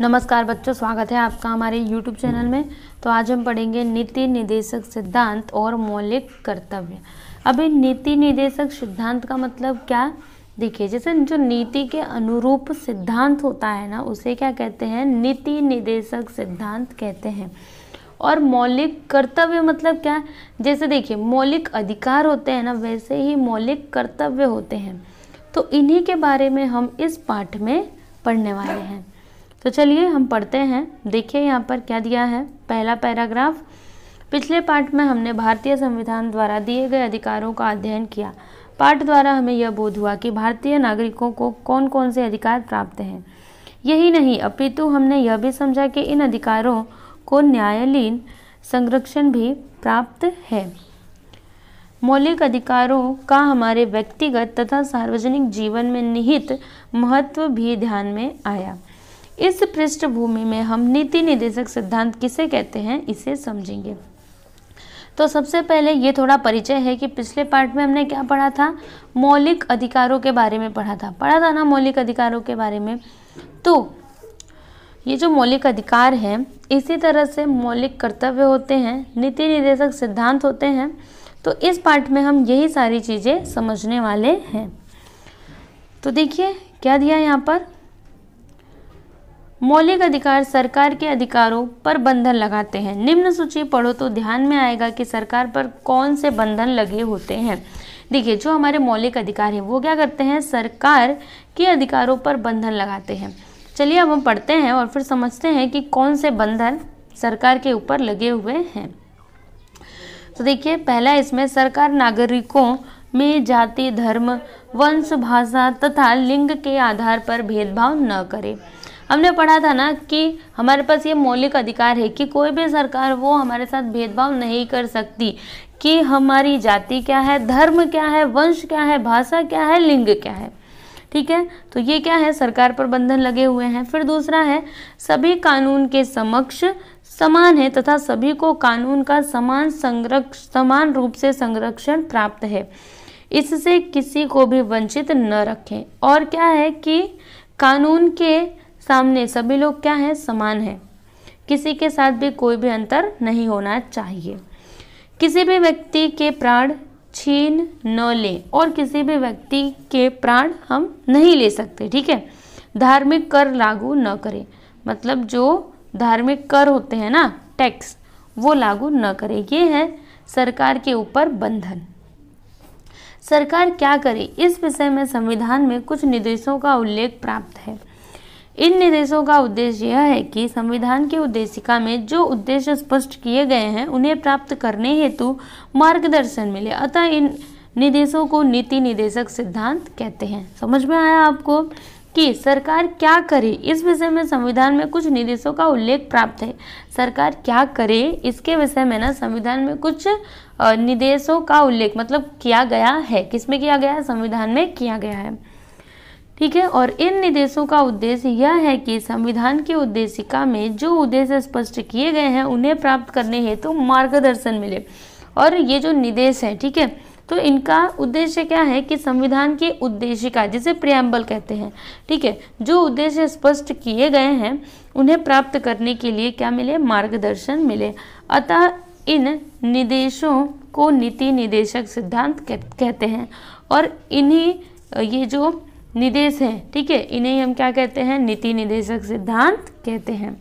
नमस्कार बच्चों स्वागत है आपका हमारे YouTube चैनल में तो आज हम पढ़ेंगे नीति निदेशक सिद्धांत और मौलिक कर्तव्य अभी नीति निदेशक सिद्धांत का मतलब क्या देखिए जैसे जो नीति के अनुरूप सिद्धांत होता है ना उसे क्या कहते हैं नीति निदेशक सिद्धांत कहते हैं और मौलिक कर्तव्य मतलब क्या जैसे देखिए मौलिक अधिकार होते हैं ना वैसे ही मौलिक कर्तव्य होते हैं तो इन्हीं के बारे में हम इस पाठ में पढ़ने वाले हैं तो चलिए हम पढ़ते हैं देखिए यहाँ पर क्या दिया है पहला पैराग्राफ पिछले पाठ में हमने भारतीय संविधान द्वारा दिए गए अधिकारों का अध्ययन किया पाठ द्वारा हमें यह बोध हुआ कि भारतीय नागरिकों को कौन कौन से अधिकार प्राप्त हैं यही नहीं अपितु हमने यह भी समझा कि इन अधिकारों को न्यायालयीन संरक्षण भी प्राप्त है मौलिक अधिकारों का हमारे व्यक्तिगत तथा सार्वजनिक जीवन में निहित महत्व भी ध्यान में आया इस पृष्ठभूमि में हम नीति निदेशक सिद्धांत किसे कहते हैं इसे समझेंगे तो सबसे पहले ये थोड़ा परिचय है कि पिछले पार्ट में हमने क्या पढ़ा था मौलिक अधिकारों के बारे में पढ़ा था पढ़ा था ना मौलिक अधिकारों के बारे में तो ये जो मौलिक अधिकार है इसी तरह से मौलिक कर्तव्य होते हैं नीति निर्देशक सिद्धांत होते हैं तो इस पार्ट में हम यही सारी चीज़ें समझने वाले हैं तो देखिए क्या दिया यहाँ पर मौलिक अधिकार सरकार के अधिकारों पर बंधन लगाते हैं निम्न सूची पढ़ो तो ध्यान में आएगा कि सरकार पर कौन से बंधन लगे होते हैं देखिए जो हमारे मौलिक अधिकार हैं वो क्या करते हैं सरकार के अधिकारों पर बंधन लगाते हैं चलिए अब हम पढ़ते हैं और फिर समझते हैं कि कौन से बंधन सरकार के ऊपर लगे हुए हैं तो देखिए पहला इसमें सरकार नागरिकों में जाति धर्म वंश भाषा तथा लिंग के आधार पर भेदभाव न करे हमने पढ़ा था ना कि हमारे पास ये मौलिक अधिकार है कि कोई भी सरकार वो हमारे साथ भेदभाव नहीं कर सकती कि हमारी जाति क्या है धर्म क्या है वंश क्या है भाषा क्या है लिंग क्या है ठीक है तो ये क्या है सरकार पर बंधन लगे हुए हैं फिर दूसरा है सभी कानून के समक्ष समान है तथा सभी को कानून का समान संरक्ष समान रूप से संरक्षण प्राप्त है इससे किसी को भी वंचित न रखें और क्या है कि कानून के सामने सभी लोग क्या हैं समान हैं किसी के साथ भी कोई भी अंतर नहीं होना चाहिए किसी भी व्यक्ति के प्राण छीन न ले और किसी भी व्यक्ति के प्राण हम नहीं ले सकते ठीक है धार्मिक कर लागू न करें मतलब जो धार्मिक कर होते हैं ना टैक्स वो लागू न करें ये है सरकार के ऊपर बंधन सरकार क्या करे इस विषय में संविधान में कुछ निर्देशों का उल्लेख प्राप्त है इन निर्देशों का उद्देश्य यह है कि संविधान के उद्देशिका में जो उद्देश्य स्पष्ट किए गए हैं उन्हें प्राप्त करने हेतु मार्गदर्शन मिले अतः इन निर्देशों को नीति निदेशक सिद्धांत कहते हैं समझ में आया आपको कि सरकार क्या करे इस विषय में संविधान में कुछ निर्देशों का उल्लेख प्राप्त है सरकार क्या करे इसके विषय में ना संविधान में कुछ निर्देशों का उल्लेख मतलब किया गया है किसमें किया गया है संविधान में किया गया है ठीक है और इन निर्देशों का उद्देश्य यह है कि संविधान की उद्देशिका में जो उद्देश्य स्पष्ट किए गए हैं उन्हें प्राप्त करने हेतु तो मार्गदर्शन मिले और ये जो निर्देश है ठीक है तो इनका उद्देश्य क्या है कि संविधान की उद्देशिका जिसे प्रियम्बल कहते हैं ठीक है जो उद्देश्य स्पष्ट किए गए हैं उन्हें प्राप्त करने के लिए क्या मिले मार्गदर्शन मिले अतः इन निदेशों को नीति निदेशक सिद्धांत कहते हैं और इन्हीं ये जो निदेश हैं ठीक है इन्हें हम क्या कहते हैं नीति निदेशक सिद्धांत कहते हैं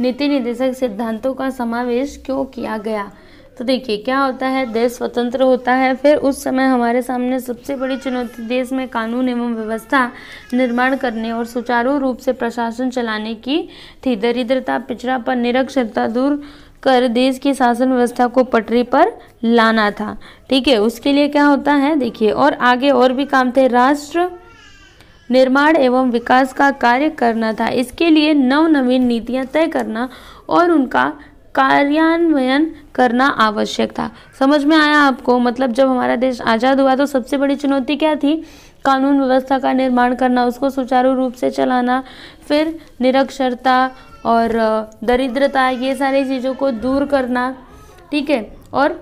नीति निदेशक सिद्धांतों का समावेश क्यों किया गया तो देखिए क्या होता है देश स्वतंत्र होता है फिर उस समय हमारे सामने सबसे बड़ी चुनौती देश में कानून एवं व्यवस्था निर्माण करने और सुचारू रूप से प्रशासन चलाने की थी दरिद्रता पिछड़ापन निरक्षरता दूर कर देश की शासन व्यवस्था को पटरी पर लाना था ठीक है उसके लिए क्या होता है देखिए और आगे और भी काम थे राष्ट्र निर्माण एवं विकास का कार्य करना था इसके लिए नव नवीन नीतियाँ तय करना और उनका कार्यान्वयन करना आवश्यक था समझ में आया आपको मतलब जब हमारा देश आज़ाद हुआ तो सबसे बड़ी चुनौती क्या थी कानून व्यवस्था का निर्माण करना उसको सुचारू रूप से चलाना फिर निरक्षरता और दरिद्रता ये सारी चीज़ों को दूर करना ठीक है और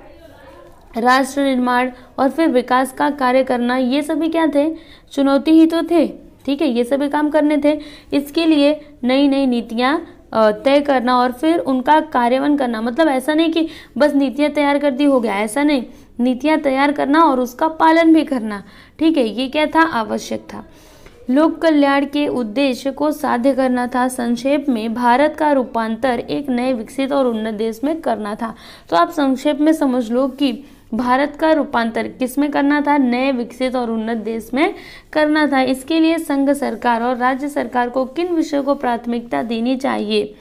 राष्ट्र निर्माण और फिर विकास का कार्य करना ये सभी क्या थे चुनौती ही तो थे ठीक है ये सभी काम करने थे इसके लिए नई नई नीतियाँ तय करना और फिर उनका कार्यान्वयन करना मतलब ऐसा नहीं कि बस नीतियाँ तैयार कर दी हो गया ऐसा नहीं नीतियाँ तैयार करना और उसका पालन भी करना ठीक है ये क्या था आवश्यक था लोक कल्याण के उद्देश्य को साध्य करना था संक्षेप में भारत का रूपांतर एक नए विकसित और उन्नत देश में करना था तो आप संक्षेप में समझ लो कि भारत का रूपांतर किस में करना था नए विकसित और उन्नत देश में करना था इसके लिए संघ सरकार और राज्य सरकार को किन विषयों को प्राथमिकता देनी चाहिए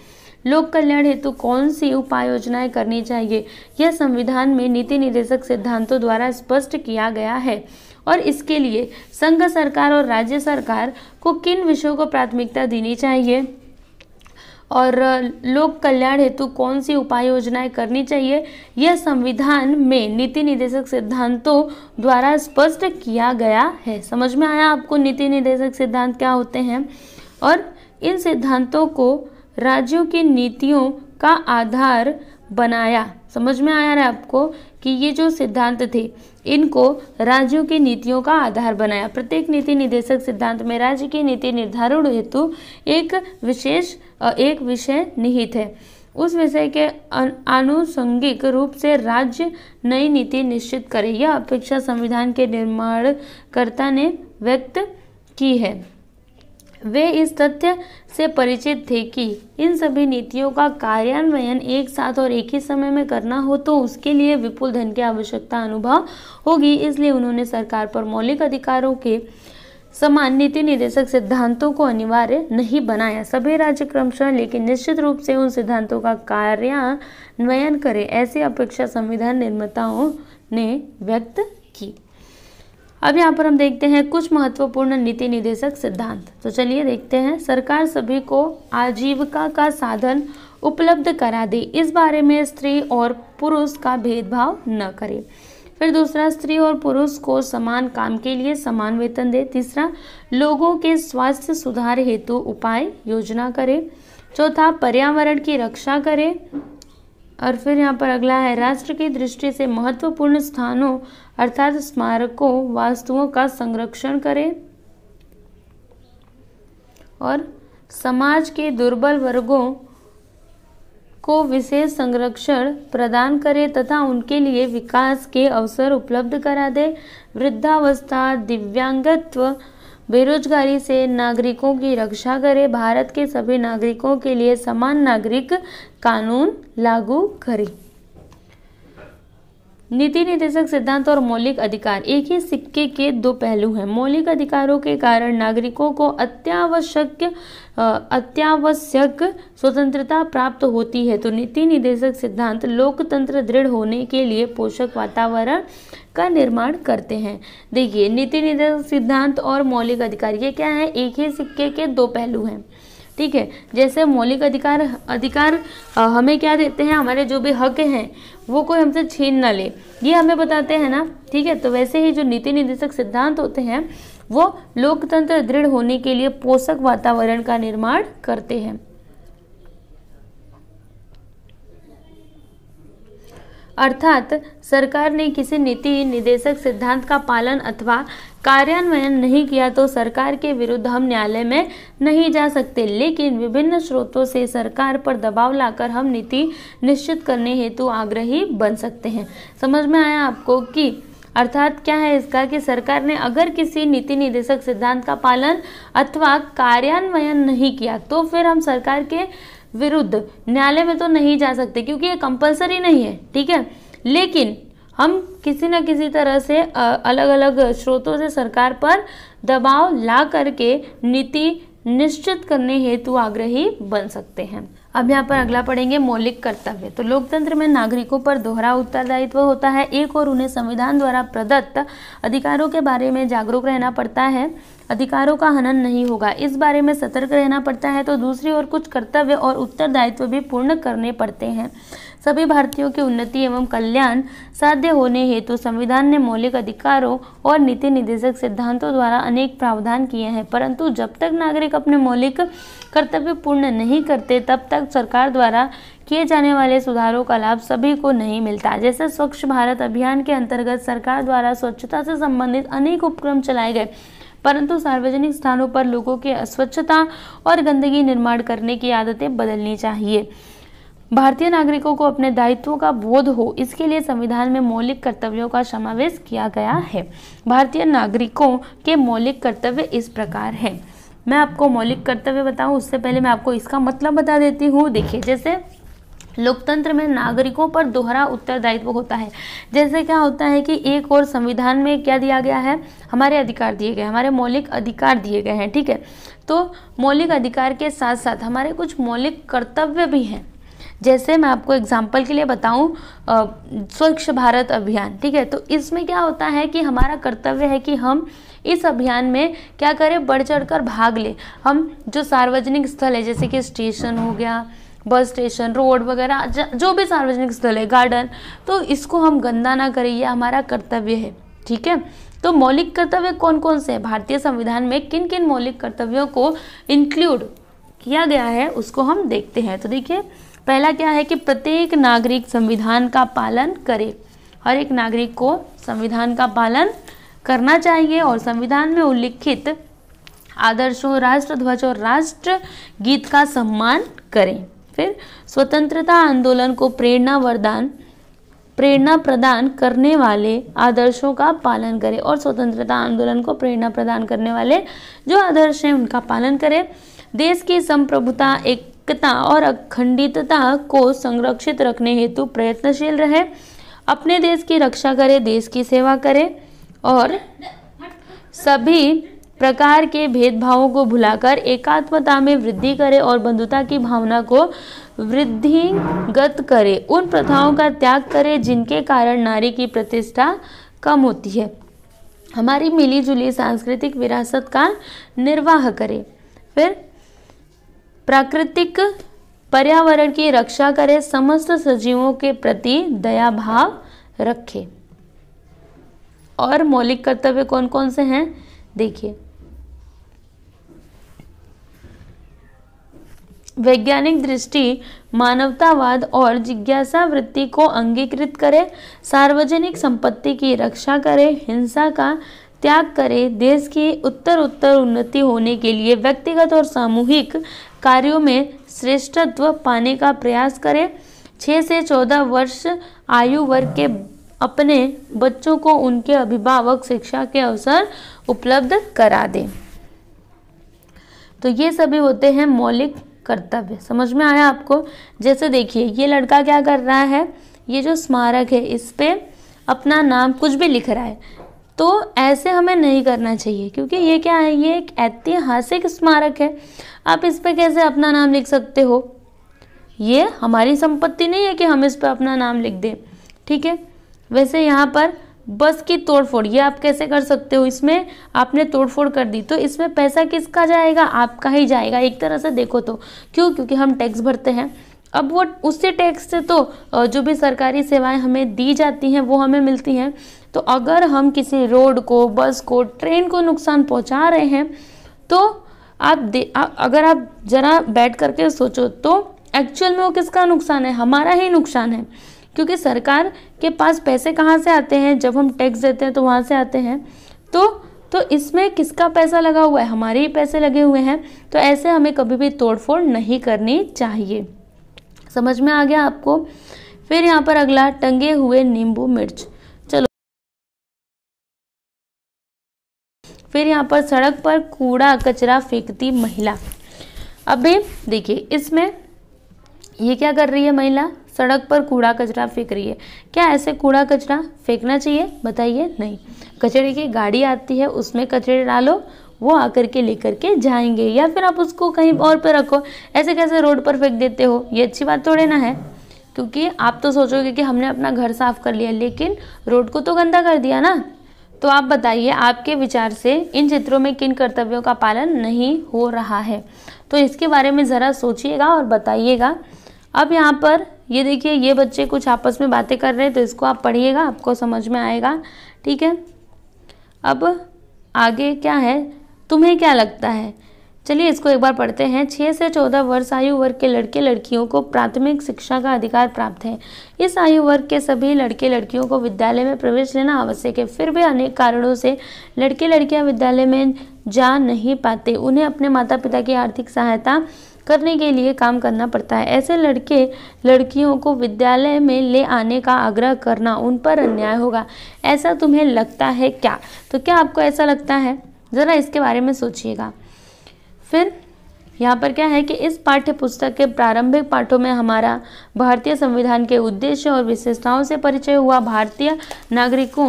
लोक कल्याण हेतु कौन सी उपाय योजनाएं करनी चाहिए यह संविधान में नीति निर्देशक सिद्धांतों द्वारा स्पष्ट किया गया है और इसके लिए संघ सरकार और राज्य सरकार को किन विषयों को प्राथमिकता देनी चाहिए और लोक कल्याण हेतु कौन सी उपाय योजनाएं करनी चाहिए यह संविधान में नीति निदेशक सिद्धांतों द्वारा स्पष्ट किया गया है समझ में आया आपको नीति निदेशक सिद्धांत क्या होते हैं और इन सिद्धांतों को राज्यों की नीतियों का आधार बनाया समझ में आया है आपको कि ये जो सिद्धांत थे इनको राज्यों की नीतियों का आधार बनाया प्रत्येक नीति निदेशक सिद्धांत में राज्य की नीति निर्धारण हेतु एक विशेष एक विषय निहित है उस विषय के आनुषंगिक रूप से राज्य नई नीति निश्चित करे यह अपेक्षा संविधान के निर्माणकर्ता ने व्यक्त की है वे इस तथ्य से परिचित थे कि इन सभी नीतियों का कार्यान्वयन एक साथ और एक ही समय में करना हो तो उसके लिए विपुल धन की आवश्यकता अनुभव होगी इसलिए उन्होंने सरकार पर मौलिक अधिकारों के समान नीति निदेशक सिद्धांतों को अनिवार्य नहीं बनाया सभी राज्य क्रमशः लेकिन निश्चित रूप से उन सिद्धांतों का कार्यान्वयन करें ऐसी अपेक्षा संविधान निर्माताओं ने व्यक्त अब यहाँ पर हम देखते हैं कुछ महत्वपूर्ण नीति निदेशक सिद्धांत तो चलिए देखते हैं सरकार सभी को आजीविका का साधन उपलब्ध करा दे इस बारे में स्त्री और पुरुष का भेदभाव न करे फिर दूसरा स्त्री और पुरुष को समान काम के लिए समान वेतन दे तीसरा लोगों के स्वास्थ्य सुधार हेतु उपाय योजना करे चौथा पर्यावरण की रक्षा करे और फिर यहाँ पर अगला है राष्ट्र की दृष्टि से महत्वपूर्ण स्थानों अर्थात स्मारकों वास्तुओं का संरक्षण करें और समाज के दुर्बल वर्गों को विशेष संरक्षण प्रदान करे तथा उनके लिए विकास के अवसर उपलब्ध करा दे वृद्धावस्था दिव्यांगत्व बेरोजगारी से नागरिकों की रक्षा करे भारत के सभी नागरिकों के लिए समान नागरिक कानून लागू करें नीति निर्देशक सिद्धांत और मौलिक अधिकार एक ही सिक्के के दो पहलू हैं मौलिक अधिकारों के कारण नागरिकों को अत्यावश्यक अत्यावश्यक स्वतंत्रता प्राप्त होती है तो नीति निर्देशक सिद्धांत लोकतंत्र दृढ़ होने के लिए पोषक वातावरण का निर्माण करते हैं देखिए नीति निर्देशक सिद्धांत और मौलिक अधिकार ये क्या है एक ही सिक्के के दो पहलू हैं ठीक है जैसे मौलिक अधिकार अधिकार हमें क्या देते हैं हमारे जो भी हक हैं वो कोई हमसे छीन ना ले ये हमें बताते हैं ना ठीक है तो वैसे ही जो नीति निर्देशक सिद्धांत होते हैं वो लोकतंत्र दृढ़ होने के लिए पोषक वातावरण का निर्माण करते हैं अर्थात सरकार ने किसी नीति निदेशक सिद्धांत का पालन अथवा कार्यान्वयन नहीं किया तो सरकार के विरुद्ध हम न्यायालय में नहीं जा सकते लेकिन विभिन्न स्रोतों से सरकार पर दबाव लाकर हम नीति निश्चित करने हेतु आग्रही बन सकते हैं समझ में आया आपको कि अर्थात क्या है इसका कि सरकार ने अगर किसी नीति निदेशक सिद्धांत का पालन अथवा कार्यान्वयन नहीं किया तो फिर हम सरकार के विरुद्ध न्यायालय में तो नहीं जा सकते क्योंकि ये कंपलसरी नहीं है ठीक है लेकिन हम किसी न किसी तरह से अलग अलग स्रोतों से सरकार पर दबाव ला करके नीति निश्चित करने हेतु आग्रही बन सकते हैं अब यहाँ पर अगला पढ़ेंगे मौलिक कर्तव्य तो लोकतंत्र में नागरिकों पर दोहरा उत्तरदायित्व होता है एक और उन्हें संविधान द्वारा प्रदत्त अधिकारों के बारे में जागरूक रहना पड़ता है अधिकारों का हनन नहीं होगा इस बारे में सतर्क रहना पड़ता है तो दूसरी ओर कुछ कर्तव्य और उत्तरदायित्व भी पूर्ण करने पड़ते हैं सभी भारतीयों की उन्नति एवं कल्याण साध्य होने हेतु तो संविधान ने मौलिक अधिकारों और नीति निर्देशक सिद्धांतों द्वारा अनेक प्रावधान किए हैं परंतु जब तक नागरिक अपने मौलिक कर्तव्य पूर्ण नहीं करते तब तक सरकार द्वारा किए जाने वाले सुधारों का लाभ सभी को नहीं मिलता जैसे स्वच्छ भारत अभियान के अंतर्गत सरकार द्वारा स्वच्छता से संबंधित अनेक उपक्रम चलाए गए परंतु सार्वजनिक स्थानों पर लोगों की अस्वच्छता और गंदगी निर्माण करने की आदतें बदलनी चाहिए भारतीय नागरिकों को अपने दायित्वों का बोध हो इसके लिए संविधान में मौलिक कर्तव्यों का समावेश किया गया है भारतीय नागरिकों के मौलिक कर्तव्य इस प्रकार है मैं आपको मौलिक कर्तव्य बताऊं उससे पहले मैं आपको इसका मतलब बता देती हूँ देखिए जैसे लोकतंत्र में नागरिकों पर दोहरा उत्तरदायित्व होता है जैसे क्या होता है कि एक और संविधान में क्या दिया गया है हमारे अधिकार दिए गए हमारे मौलिक अधिकार दिए गए हैं ठीक है तो मौलिक अधिकार के साथ साथ हमारे कुछ मौलिक कर्तव्य भी हैं जैसे मैं आपको एग्जाम्पल के लिए बताऊँ स्वच्छ भारत अभियान ठीक है तो इसमें क्या होता है कि हमारा कर्तव्य है कि हम इस अभियान में क्या करें बढ़ चढ़ कर भाग लें हम जो सार्वजनिक स्थल है जैसे कि स्टेशन हो गया बस स्टेशन रोड वगैरह जो भी सार्वजनिक स्थल है गार्डन तो इसको हम गंदा ना करें यह हमारा कर्तव्य है ठीक है तो मौलिक कर्तव्य कौन कौन से हैं भारतीय संविधान में किन किन मौलिक कर्तव्यों को इंक्लूड किया गया है उसको हम देखते हैं तो देखिए पहला क्या है कि प्रत्येक नागरिक संविधान का पालन करे हर एक नागरिक को संविधान का पालन करना चाहिए और संविधान में उल्लिखित आदर्शों राष्ट्र ध्वज और राष्ट्र गीत का सम्मान करें फिर स्वतंत्रता आंदोलन को प्रेरणा वरदान प्रेरणा प्रदान करने वाले आदर्शों का पालन करें और स्वतंत्रता आंदोलन को प्रेरणा प्रदान करने वाले जो आदर्श हैं उनका पालन करें देश की संप्रभुता एक एकता और अखंडितता को संरक्षित रखने हेतु प्रयत्नशील रहे अपने देश की रक्षा करें देश की सेवा करें और सभी प्रकार के भेदभावों को भुलाकर एकात्मता में वृद्धि करें और बंधुता की भावना को वृद्धिगत करें उन प्रथाओं का त्याग करें जिनके कारण नारी की प्रतिष्ठा कम होती है हमारी मिलीजुली सांस्कृतिक विरासत का निर्वाह करें फिर प्राकृतिक पर्यावरण की रक्षा करे समस्त सजीवों के प्रति दया भाव रखे और मौलिक कर्तव्य कौन कौन से हैं देखिए वैज्ञानिक दृष्टि मानवतावाद और जिज्ञासा वृत्ति को अंगीकृत करे सार्वजनिक संपत्ति की रक्षा करे हिंसा का त्याग करें देश की उत्तर उत्तर उन्नति होने के लिए व्यक्तिगत और सामूहिक कार्यों में श्रेष्ठत्व पाने का प्रयास करें छः से चौदह वर्ष आयु वर्ग के अपने बच्चों को उनके अभिभावक शिक्षा के अवसर उपलब्ध करा दें तो ये सभी होते हैं मौलिक कर्तव्य समझ में आया आपको जैसे देखिए ये लड़का क्या कर रहा है ये जो स्मारक है इस पर अपना नाम कुछ भी लिख रहा है तो ऐसे हमें नहीं करना चाहिए क्योंकि ये क्या है ये एक ऐतिहासिक स्मारक है आप इस पर कैसे अपना नाम लिख सकते हो ये हमारी संपत्ति नहीं है कि हम इस पर अपना नाम लिख दें ठीक है वैसे यहाँ पर बस की तोड़फोड़ ये आप कैसे कर सकते हो इसमें आपने तोड़फोड़ कर दी तो इसमें पैसा किसका जाएगा आपका ही जाएगा एक तरह से देखो तो क्यों क्योंकि हम टैक्स भरते हैं अब वो उससे टैक्स से तो जो भी सरकारी सेवाएं हमें दी जाती हैं वो हमें मिलती हैं तो अगर हम किसी रोड को बस को ट्रेन को नुकसान पहुंचा रहे हैं तो आप दे आ, अगर आप ज़रा बैठ करके सोचो तो एक्चुअल में वो किसका नुकसान है हमारा ही नुकसान है क्योंकि सरकार के पास पैसे कहाँ से आते हैं जब हम टैक्स देते हैं तो वहाँ से आते हैं तो तो इसमें किसका पैसा लगा हुआ है हमारे ही पैसे लगे हुए हैं तो ऐसे हमें कभी भी तोड़फोड़ नहीं करनी चाहिए समझ में आ गया आपको फिर यहाँ पर अगला टंगे हुए नींबू मिर्च चलो फिर यहाँ पर सड़क पर कूड़ा कचरा फेंकती महिला अभी देखिए इसमें ये क्या कर रही है महिला सड़क पर कूड़ा कचरा फेंक रही है क्या ऐसे कूड़ा कचरा फेंकना चाहिए बताइए नहीं कचरे की गाड़ी आती है उसमें कचरे डालो वो आकर के लेकर के जाएंगे या फिर आप उसको कहीं और पर रखो ऐसे कैसे रोड पर फेंक देते हो ये अच्छी बात थोड़े ना है क्योंकि आप तो सोचोगे कि हमने अपना घर साफ कर लिया लेकिन रोड को तो गंदा कर दिया ना तो आप बताइए आपके विचार से इन चित्रों में किन कर्तव्यों का पालन नहीं हो रहा है तो इसके बारे में ज़रा सोचिएगा और बताइएगा अब यहाँ पर ये देखिए ये बच्चे कुछ आपस में बातें कर रहे हैं तो इसको आप पढ़िएगा आपको समझ में आएगा ठीक है अब आगे क्या है तुम्हें क्या लगता है चलिए इसको एक बार पढ़ते हैं छः से चौदह वर्ष आयु वर्ग के लड़के लड़कियों को प्राथमिक शिक्षा का अधिकार प्राप्त है इस आयु वर्ग के सभी लड़के लड़कियों को विद्यालय में प्रवेश लेना आवश्यक है फिर भी अनेक कारणों से लड़के लड़कियां विद्यालय में जा नहीं पाते उन्हें अपने माता पिता की आर्थिक सहायता करने के लिए काम करना पड़ता है ऐसे लड़के लड़कियों को विद्यालय में ले आने का आग्रह करना उन पर अन्याय होगा ऐसा तुम्हें लगता है क्या तो क्या आपको ऐसा लगता है ज़रा इसके बारे में सोचिएगा फिर यहाँ पर क्या है कि इस पाठ्य पुस्तक के प्रारंभिक पाठों में हमारा भारतीय संविधान के उद्देश्य और विशेषताओं से परिचय हुआ भारतीय नागरिकों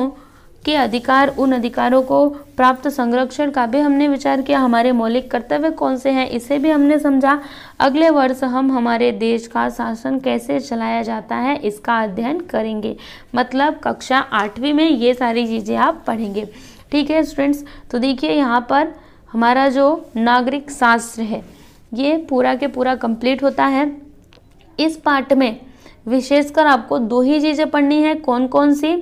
के अधिकार उन अधिकारों को प्राप्त संरक्षण का भी हमने विचार किया हमारे मौलिक कर्तव्य कौन से हैं इसे भी हमने समझा अगले वर्ष हम हमारे देश का शासन कैसे चलाया जाता है इसका अध्ययन करेंगे मतलब कक्षा आठवीं में ये सारी चीज़ें आप पढ़ेंगे ठीक है स्टूडेंट्स तो देखिए यहाँ पर हमारा जो नागरिक शास्त्र है ये पूरा के पूरा कंप्लीट होता है इस पार्ट में विशेषकर आपको दो ही चीज़ें पढ़नी है कौन कौन सी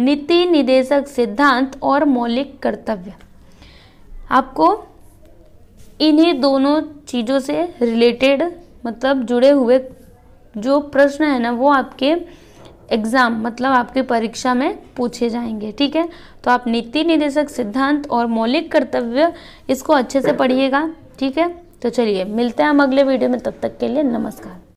नीति निदेशक सिद्धांत और मौलिक कर्तव्य आपको इन्हीं दोनों चीज़ों से रिलेटेड मतलब जुड़े हुए जो प्रश्न है ना वो आपके एग्ज़ाम मतलब आपकी परीक्षा में पूछे जाएंगे ठीक है तो आप नीति निदेशक सिद्धांत और मौलिक कर्तव्य इसको अच्छे से पढ़िएगा ठीक है तो चलिए मिलते हैं हम अगले वीडियो में तब तक के लिए नमस्कार